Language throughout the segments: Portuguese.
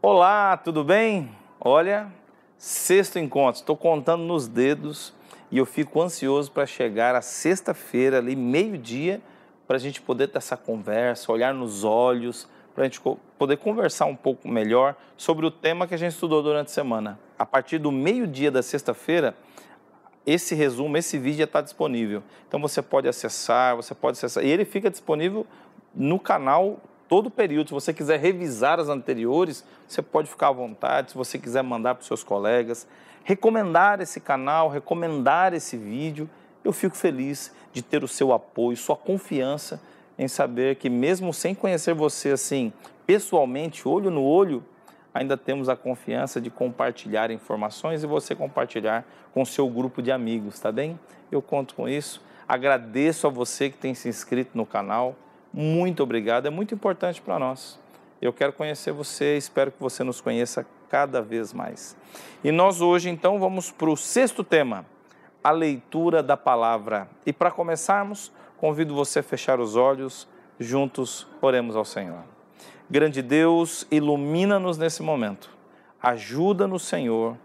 Olá, tudo bem? Olha, sexto encontro, estou contando nos dedos e eu fico ansioso para chegar a sexta-feira, ali, meio-dia, para a gente poder ter essa conversa, olhar nos olhos, para a gente poder conversar um pouco melhor sobre o tema que a gente estudou durante a semana. A partir do meio-dia da sexta-feira, esse resumo, esse vídeo já está disponível. Então você pode acessar, você pode acessar. E ele fica disponível no canal todo o período. Se você quiser revisar as anteriores, você pode ficar à vontade. Se você quiser mandar para os seus colegas, recomendar esse canal, recomendar esse vídeo, eu fico feliz de ter o seu apoio, sua confiança em saber que mesmo sem conhecer você assim pessoalmente, olho no olho, ainda temos a confiança de compartilhar informações e você compartilhar com seu grupo de amigos, tá bem? Eu conto com isso. Agradeço a você que tem se inscrito no canal. Muito obrigado, é muito importante para nós. Eu quero conhecer você, espero que você nos conheça cada vez mais. E nós hoje então vamos para o sexto tema, a leitura da palavra. E para começarmos, convido você a fechar os olhos, juntos oremos ao Senhor. Grande Deus, ilumina-nos nesse momento. Ajuda-nos, Senhor.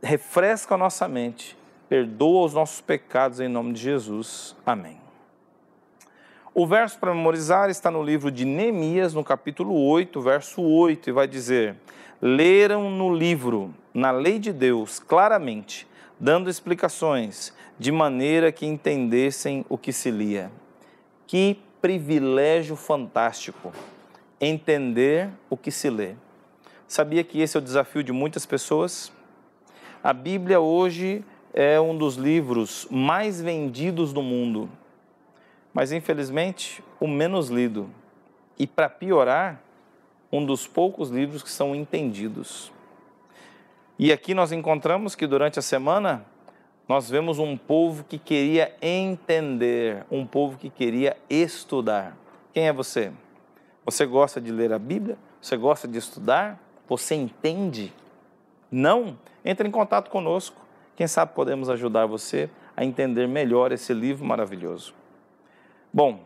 Refresca a nossa mente. Perdoa os nossos pecados em nome de Jesus. Amém. O verso para memorizar está no livro de Neemias, no capítulo 8, verso 8, e vai dizer: Leram no livro, na lei de Deus, claramente, dando explicações, de maneira que entendessem o que se lia. Que privilégio fantástico! entender o que se lê. Sabia que esse é o desafio de muitas pessoas? A Bíblia hoje é um dos livros mais vendidos do mundo, mas infelizmente o menos lido. E para piorar, um dos poucos livros que são entendidos. E aqui nós encontramos que durante a semana nós vemos um povo que queria entender, um povo que queria estudar. Quem é você? Você gosta de ler a Bíblia? Você gosta de estudar? Você entende? Não? Entre em contato conosco. Quem sabe podemos ajudar você a entender melhor esse livro maravilhoso. Bom,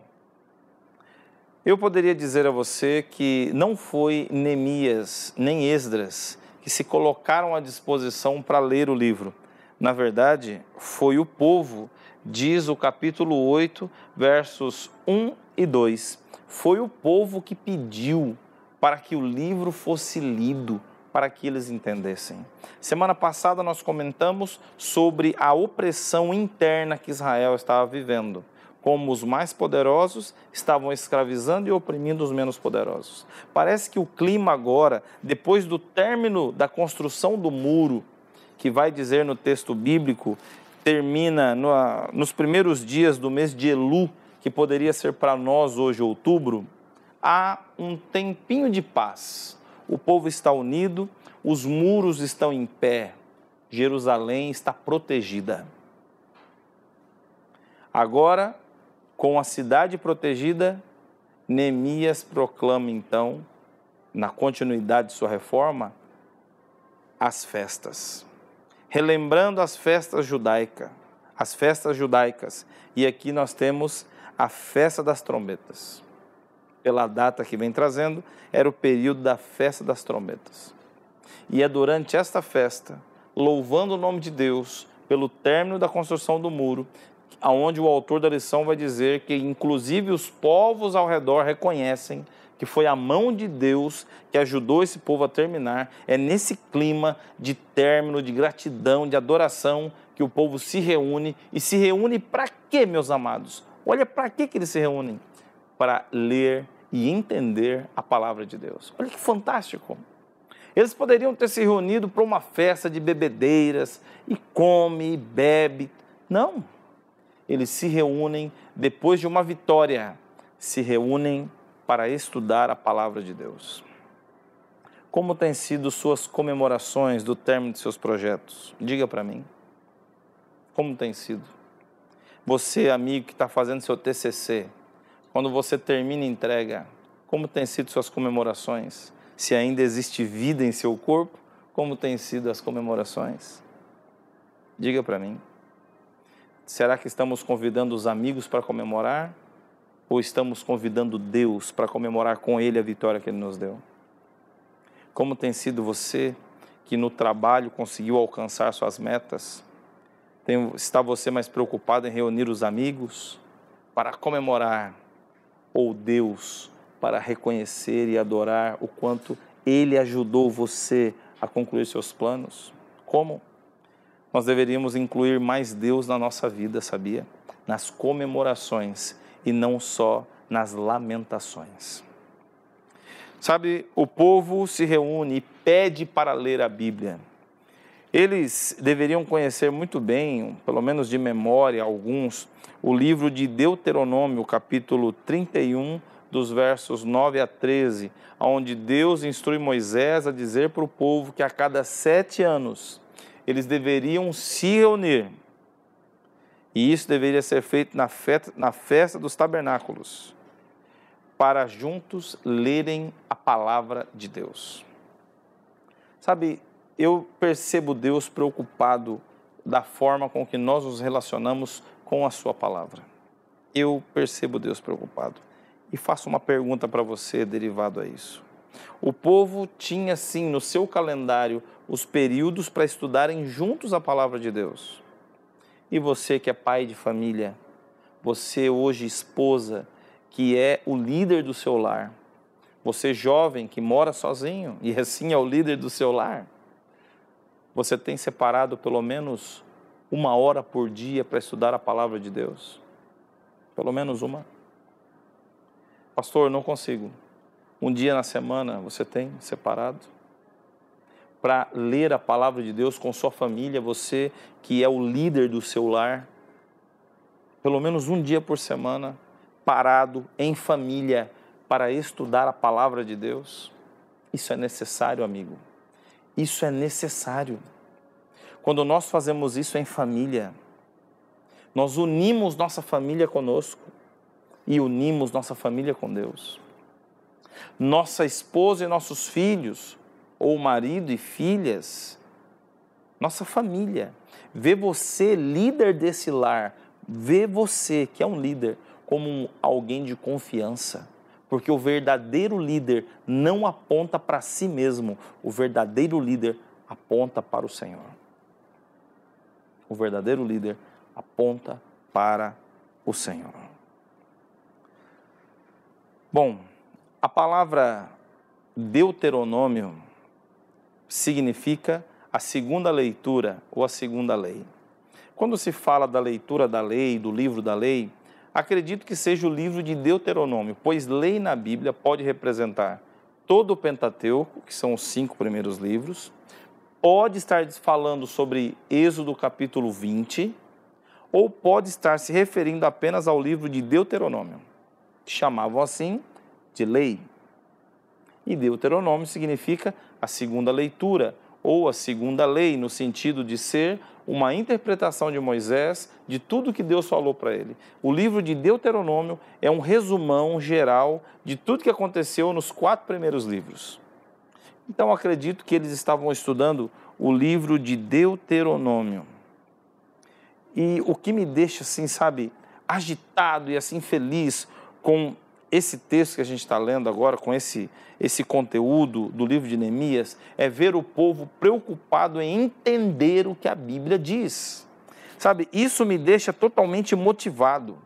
eu poderia dizer a você que não foi Neemias nem Esdras que se colocaram à disposição para ler o livro. Na verdade, foi o povo, diz o capítulo 8, versos 1 e 2. Foi o povo que pediu para que o livro fosse lido, para que eles entendessem. Semana passada nós comentamos sobre a opressão interna que Israel estava vivendo como os mais poderosos estavam escravizando e oprimindo os menos poderosos. Parece que o clima agora, depois do término da construção do muro, que vai dizer no texto bíblico, termina no, nos primeiros dias do mês de Elu, que poderia ser para nós hoje outubro, há um tempinho de paz. O povo está unido, os muros estão em pé, Jerusalém está protegida. Agora, com a cidade protegida, Neemias proclama então, na continuidade de sua reforma, as festas. Relembrando as festas judaicas, as festas judaicas. E aqui nós temos a festa das trombetas. Pela data que vem trazendo, era o período da festa das trombetas. E é durante esta festa, louvando o nome de Deus, pelo término da construção do muro, aonde o autor da lição vai dizer que inclusive os povos ao redor reconhecem que foi a mão de Deus que ajudou esse povo a terminar. É nesse clima de término, de gratidão, de adoração que o povo se reúne e se reúne para quê, meus amados? Olha para que, que eles se reúnem? Para ler e entender a palavra de Deus. Olha que fantástico! Eles poderiam ter se reunido para uma festa de bebedeiras e come e bebe. Não. Eles se reúnem depois de uma vitória, se reúnem para estudar a palavra de Deus. Como têm sido suas comemorações do término de seus projetos? Diga para mim. Como tem sido? Você, amigo que está fazendo seu TCC, quando você termina a entrega, como têm sido suas comemorações? Se ainda existe vida em seu corpo, como têm sido as comemorações? Diga para mim. Será que estamos convidando os amigos para comemorar? Ou estamos convidando Deus para comemorar com Ele a vitória que Ele nos deu? Como tem sido você que no trabalho conseguiu alcançar suas metas? Tem, está você mais preocupado em reunir os amigos para comemorar ou Deus para reconhecer e adorar o quanto Ele ajudou você a concluir seus planos? Como? Nós deveríamos incluir mais Deus na nossa vida, sabia? Nas comemorações e não só nas lamentações. Sabe, o povo se reúne e pede para ler a Bíblia eles deveriam conhecer muito bem, pelo menos de memória, alguns, o livro de Deuteronômio, capítulo 31, dos versos 9 a 13, onde Deus instrui Moisés a dizer para o povo que a cada sete anos eles deveriam se reunir. E isso deveria ser feito na festa, na festa dos tabernáculos, para juntos lerem a palavra de Deus. Sabe, eu percebo Deus preocupado da forma com que nós nos relacionamos com a Sua palavra. Eu percebo Deus preocupado. E faço uma pergunta para você derivado a isso. O povo tinha sim no seu calendário os períodos para estudarem juntos a palavra de Deus. E você que é pai de família, você hoje esposa, que é o líder do seu lar, você jovem que mora sozinho e assim é o líder do seu lar, você tem separado pelo menos uma hora por dia para estudar a palavra de Deus? Pelo menos uma? Pastor, não consigo. Um dia na semana você tem separado? Para ler a palavra de Deus com sua família, você que é o líder do seu lar, pelo menos um dia por semana, parado em família, para estudar a palavra de Deus? Isso é necessário, amigo. Isso é necessário. Quando nós fazemos isso em família, nós unimos nossa família conosco e unimos nossa família com Deus. Nossa esposa e nossos filhos, ou marido e filhas, nossa família. Vê você, líder desse lar, vê você, que é um líder, como alguém de confiança porque o verdadeiro líder não aponta para si mesmo, o verdadeiro líder aponta para o Senhor. O verdadeiro líder aponta para o Senhor. Bom, a palavra Deuteronômio significa a segunda leitura ou a segunda lei. Quando se fala da leitura da lei, do livro da lei, Acredito que seja o livro de Deuteronômio, pois lei na Bíblia pode representar todo o Pentateuco, que são os cinco primeiros livros, pode estar falando sobre Êxodo capítulo 20, ou pode estar se referindo apenas ao livro de Deuteronômio. Chamavam assim de lei. E Deuteronômio significa a segunda leitura, ou a segunda lei, no sentido de ser uma interpretação de Moisés de tudo que Deus falou para ele. O livro de Deuteronômio é um resumão geral de tudo que aconteceu nos quatro primeiros livros. Então acredito que eles estavam estudando o livro de Deuteronômio. E o que me deixa assim, sabe, agitado e assim feliz com esse texto que a gente está lendo agora, com esse, esse conteúdo do livro de Neemias, é ver o povo preocupado em entender o que a Bíblia diz. Sabe, isso me deixa totalmente motivado,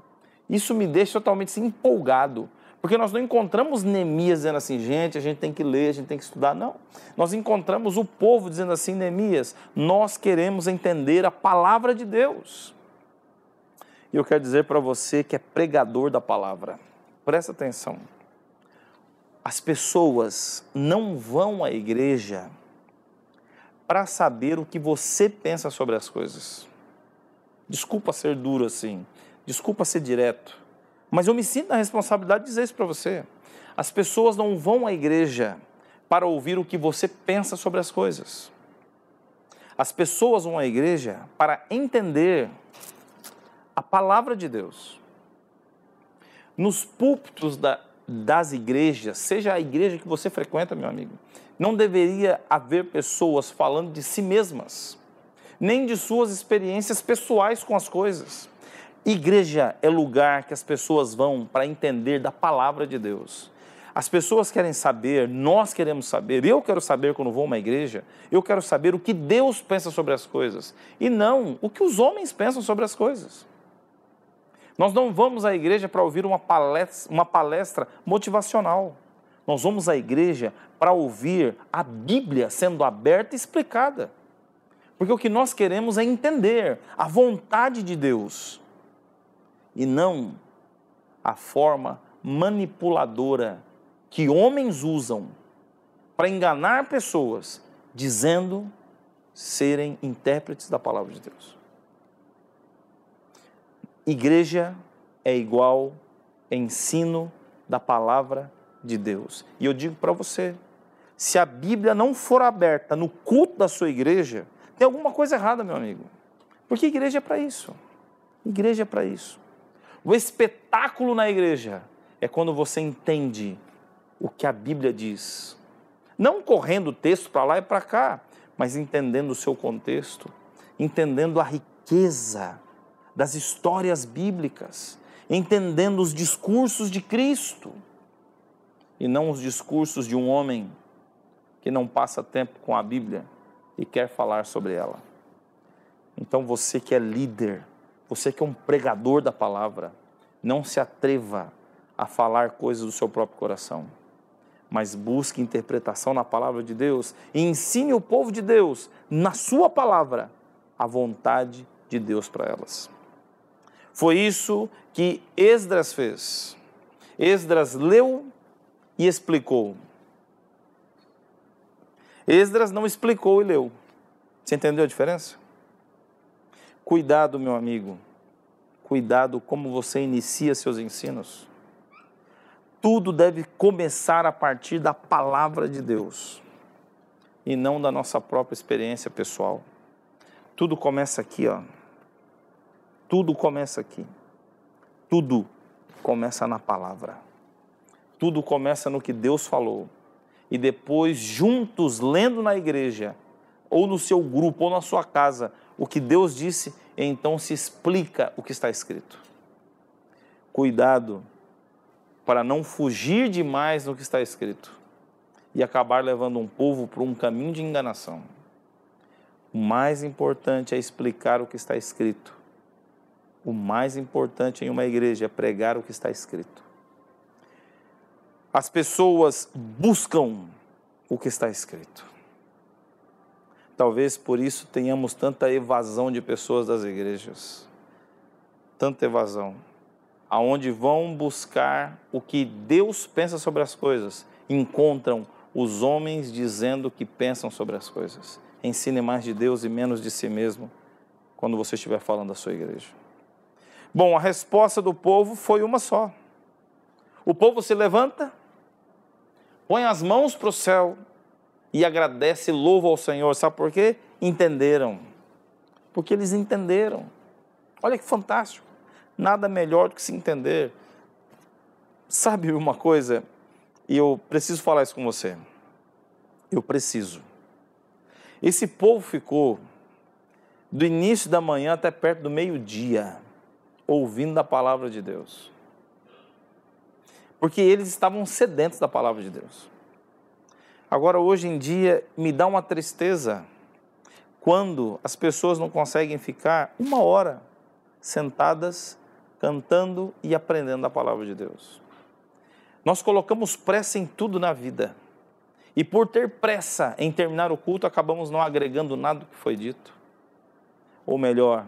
isso me deixa totalmente assim, empolgado, porque nós não encontramos Neemias dizendo assim, gente, a gente tem que ler, a gente tem que estudar, não. Nós encontramos o povo dizendo assim, Neemias, nós queremos entender a palavra de Deus. E eu quero dizer para você que é pregador da palavra presta atenção. As pessoas não vão à igreja para saber o que você pensa sobre as coisas. Desculpa ser duro assim, desculpa ser direto, mas eu me sinto na responsabilidade de dizer isso para você. As pessoas não vão à igreja para ouvir o que você pensa sobre as coisas. As pessoas vão à igreja para entender a palavra de Deus nos púlpitos da, das igrejas, seja a igreja que você frequenta, meu amigo, não deveria haver pessoas falando de si mesmas, nem de suas experiências pessoais com as coisas. Igreja é lugar que as pessoas vão para entender da palavra de Deus. As pessoas querem saber, nós queremos saber, eu quero saber quando vou a uma igreja, eu quero saber o que Deus pensa sobre as coisas e não o que os homens pensam sobre as coisas. Nós não vamos à igreja para ouvir uma palestra, uma palestra motivacional. Nós vamos à igreja para ouvir a Bíblia sendo aberta e explicada. Porque o que nós queremos é entender a vontade de Deus e não a forma manipuladora que homens usam para enganar pessoas dizendo serem intérpretes da palavra de Deus igreja é igual ensino da palavra de Deus. E eu digo para você, se a Bíblia não for aberta no culto da sua igreja, tem alguma coisa errada, meu amigo. Porque igreja é para isso. Igreja é para isso. O espetáculo na igreja é quando você entende o que a Bíblia diz. Não correndo o texto para lá e para cá, mas entendendo o seu contexto, entendendo a riqueza das histórias bíblicas, entendendo os discursos de Cristo e não os discursos de um homem que não passa tempo com a Bíblia e quer falar sobre ela. Então você que é líder, você que é um pregador da palavra, não se atreva a falar coisas do seu próprio coração, mas busque interpretação na palavra de Deus e ensine o povo de Deus, na sua palavra, a vontade de Deus para elas. Foi isso que Esdras fez. Esdras leu e explicou. Esdras não explicou e leu. Você entendeu a diferença? Cuidado, meu amigo. Cuidado como você inicia seus ensinos. Tudo deve começar a partir da palavra de Deus e não da nossa própria experiência pessoal. Tudo começa aqui, ó, tudo começa aqui. Tudo começa na palavra. Tudo começa no que Deus falou. E depois, juntos, lendo na igreja, ou no seu grupo, ou na sua casa, o que Deus disse, então se explica o que está escrito. Cuidado para não fugir demais do que está escrito e acabar levando um povo para um caminho de enganação. O mais importante é explicar o que está escrito o mais importante em uma igreja é pregar o que está escrito. As pessoas buscam o que está escrito. Talvez por isso tenhamos tanta evasão de pessoas das igrejas. Tanta evasão. Aonde vão buscar o que Deus pensa sobre as coisas, encontram os homens dizendo o que pensam sobre as coisas. Ensine mais de Deus e menos de si mesmo quando você estiver falando da sua igreja. Bom, a resposta do povo foi uma só. O povo se levanta, põe as mãos para o céu e agradece, louva ao Senhor. Sabe por quê? Entenderam. Porque eles entenderam. Olha que fantástico. Nada melhor do que se entender. Sabe uma coisa? E eu preciso falar isso com você. Eu preciso. Esse povo ficou do início da manhã até perto do meio-dia ouvindo a palavra de Deus. Porque eles estavam sedentos da palavra de Deus. Agora, hoje em dia, me dá uma tristeza quando as pessoas não conseguem ficar uma hora sentadas, cantando e aprendendo a palavra de Deus. Nós colocamos pressa em tudo na vida. E por ter pressa em terminar o culto, acabamos não agregando nada do que foi dito. Ou melhor,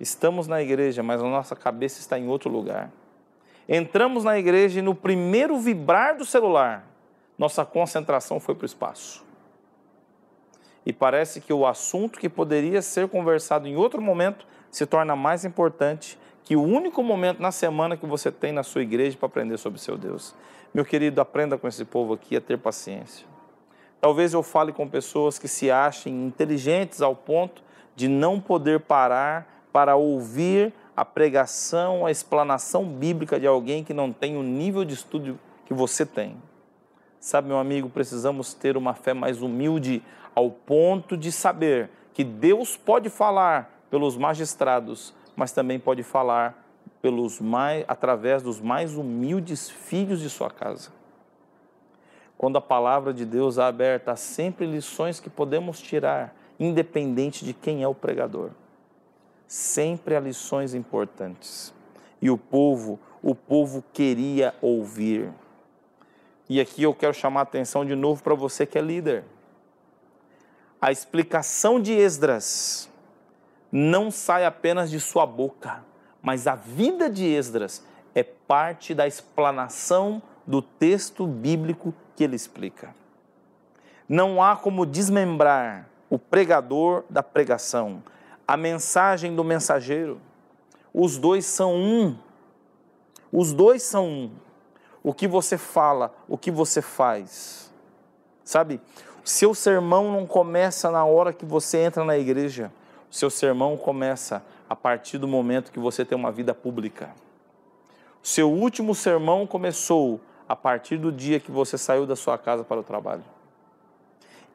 Estamos na igreja, mas a nossa cabeça está em outro lugar. Entramos na igreja e no primeiro vibrar do celular, nossa concentração foi para o espaço. E parece que o assunto que poderia ser conversado em outro momento se torna mais importante que o único momento na semana que você tem na sua igreja para aprender sobre seu Deus. Meu querido, aprenda com esse povo aqui a ter paciência. Talvez eu fale com pessoas que se achem inteligentes ao ponto de não poder parar para ouvir a pregação, a explanação bíblica de alguém que não tem o nível de estudo que você tem. Sabe, meu amigo, precisamos ter uma fé mais humilde ao ponto de saber que Deus pode falar pelos magistrados, mas também pode falar pelos mais, através dos mais humildes filhos de sua casa. Quando a palavra de Deus é aberta, há sempre lições que podemos tirar, independente de quem é o pregador sempre há lições importantes. E o povo, o povo queria ouvir. E aqui eu quero chamar a atenção de novo para você que é líder. A explicação de Esdras não sai apenas de sua boca, mas a vida de Esdras é parte da explanação do texto bíblico que ele explica. Não há como desmembrar o pregador da pregação, a mensagem do mensageiro. Os dois são um. Os dois são um. O que você fala, o que você faz. Sabe? Seu sermão não começa na hora que você entra na igreja. Seu sermão começa a partir do momento que você tem uma vida pública. Seu último sermão começou a partir do dia que você saiu da sua casa para o trabalho.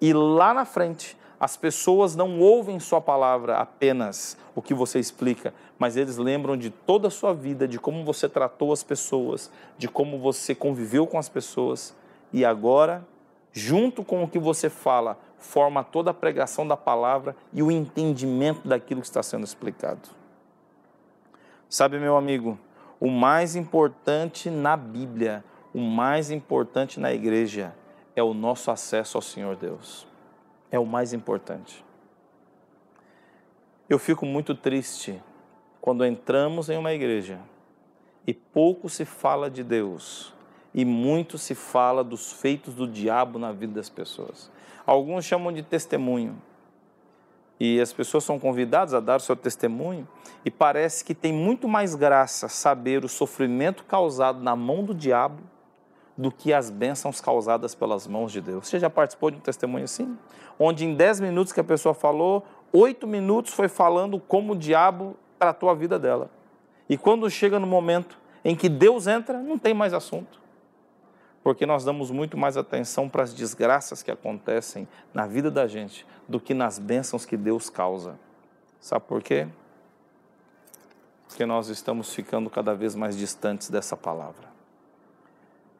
E lá na frente, as pessoas não ouvem sua palavra apenas o que você explica, mas eles lembram de toda a sua vida, de como você tratou as pessoas, de como você conviveu com as pessoas. E agora, junto com o que você fala, forma toda a pregação da palavra e o entendimento daquilo que está sendo explicado. Sabe, meu amigo, o mais importante na Bíblia, o mais importante na igreja é o nosso acesso ao Senhor Deus é o mais importante. Eu fico muito triste quando entramos em uma igreja e pouco se fala de Deus e muito se fala dos feitos do diabo na vida das pessoas. Alguns chamam de testemunho. E as pessoas são convidadas a dar o seu testemunho e parece que tem muito mais graça saber o sofrimento causado na mão do diabo do que as bênçãos causadas pelas mãos de Deus. Você já participou de um testemunho assim? Onde em 10 minutos que a pessoa falou, 8 minutos foi falando como o diabo tratou a vida dela. E quando chega no momento em que Deus entra, não tem mais assunto. Porque nós damos muito mais atenção para as desgraças que acontecem na vida da gente do que nas bênçãos que Deus causa. Sabe por quê? Porque nós estamos ficando cada vez mais distantes dessa palavra.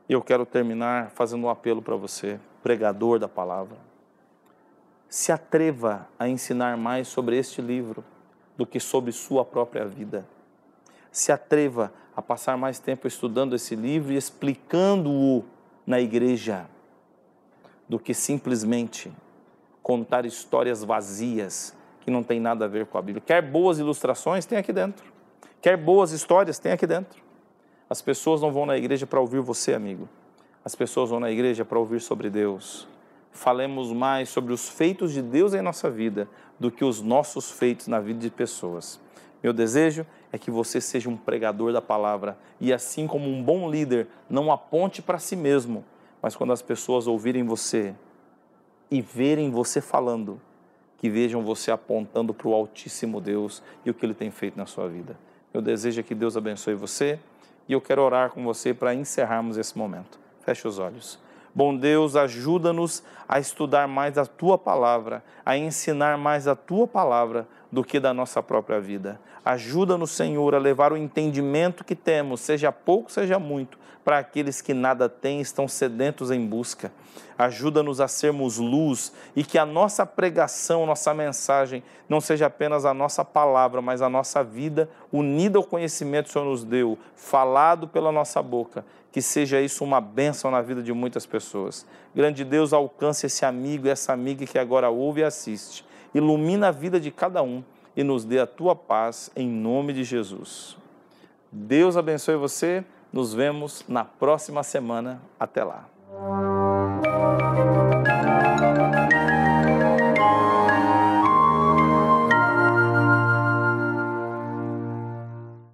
E eu quero terminar fazendo um apelo para você, pregador da palavra. Se atreva a ensinar mais sobre este livro do que sobre sua própria vida. Se atreva a passar mais tempo estudando esse livro e explicando-o na igreja do que simplesmente contar histórias vazias que não tem nada a ver com a Bíblia. Quer boas ilustrações, tem aqui dentro. Quer boas histórias, tem aqui dentro. As pessoas não vão na igreja para ouvir você, amigo. As pessoas vão na igreja para ouvir sobre Deus. Falemos mais sobre os feitos de Deus em nossa vida do que os nossos feitos na vida de pessoas. Meu desejo é que você seja um pregador da palavra e, assim como um bom líder, não aponte para si mesmo, mas quando as pessoas ouvirem você e verem você falando, que vejam você apontando para o Altíssimo Deus e o que ele tem feito na sua vida. Meu desejo é que Deus abençoe você e eu quero orar com você para encerrarmos esse momento. Feche os olhos. Bom Deus, ajuda-nos a estudar mais a tua palavra, a ensinar mais a tua palavra do que da nossa própria vida. Ajuda-nos, Senhor, a levar o entendimento que temos, seja pouco, seja muito, para aqueles que nada têm e estão sedentos em busca. Ajuda-nos a sermos luz e que a nossa pregação, nossa mensagem, não seja apenas a nossa palavra, mas a nossa vida unida ao conhecimento que o Senhor nos deu, falado pela nossa boca. Que seja isso uma bênção na vida de muitas pessoas. Grande Deus, alcance esse amigo e essa amiga que agora ouve e assiste. Ilumina a vida de cada um e nos dê a tua paz em nome de Jesus. Deus abençoe você. Nos vemos na próxima semana. Até lá.